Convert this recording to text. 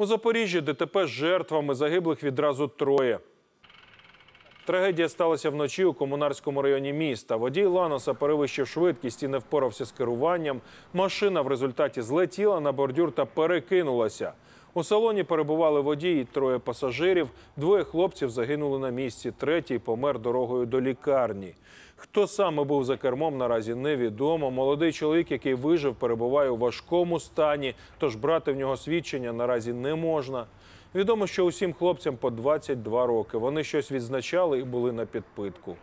У Запоріжжі ДТП з жертвами загиблих відразу троє. Трагедія сталася вночі у комунарському районі міста. Водій Ланоса перевищив швидкість і не впорався з керуванням. Машина в результаті злетіла на бордюр та перекинулася. У салоні перебували водій, і троє пасажирів. Двоє хлопців загинули на місці. Третій помер дорогою до лікарні. Хто саме був за кермом, наразі невідомо. Молодий чоловік, який вижив, перебуває у важкому стані, тож брати в нього свідчення наразі не можна. Відомо, що усім хлопцям по 22 роки вони щось відзначали і були на підпитку.